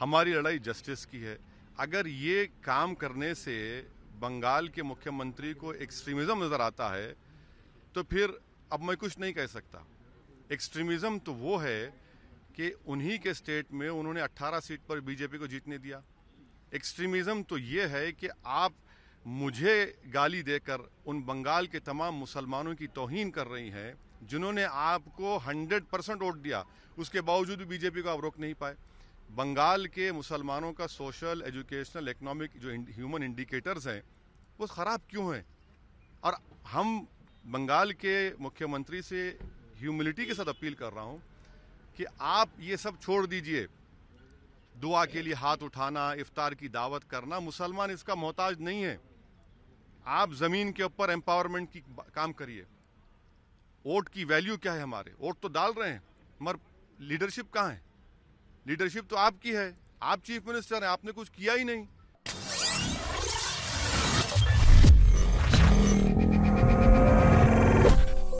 हमारी लड़ाई जस्टिस की है अगर ये काम करने से बंगाल के मुख्यमंत्री को एक्सट्रीमिज्म नज़र आता है तो फिर अब मैं कुछ नहीं कह सकता एक्सट्रीमिज्म तो वो है कि उन्हीं के स्टेट में उन्होंने 18 सीट पर बीजेपी को जीतने दिया एक्सट्रीमिज्म तो ये है कि आप मुझे गाली देकर उन बंगाल के तमाम मुसलमानों की तोहन कर रही हैं जिन्होंने आपको 100 परसेंट वोट दिया उसके बावजूद भी बीजेपी को आप रोक नहीं पाए बंगाल के मुसलमानों का सोशल एजुकेशनल इकोनॉमिक जो ह्यूमन इंडिकेटर्स हैं वो ख़राब क्यों हैं और हम बंगाल के मुख्यमंत्री से ह्यूमिलिटी के साथ अपील कर रहा हूँ कि आप ये सब छोड़ दीजिए दुआ के लिए हाथ उठाना इफ्तार की दावत करना मुसलमान इसका मोहताज नहीं है आप ज़मीन के ऊपर एम्पावरमेंट की काम करिए वोट की वैल्यू क्या है हमारे वोट तो डाल रहे हैं मगर लीडरशिप कहाँ है लीडरशिप तो आपकी है आप चीफ मिनिस्टर हैं आपने कुछ किया ही नहीं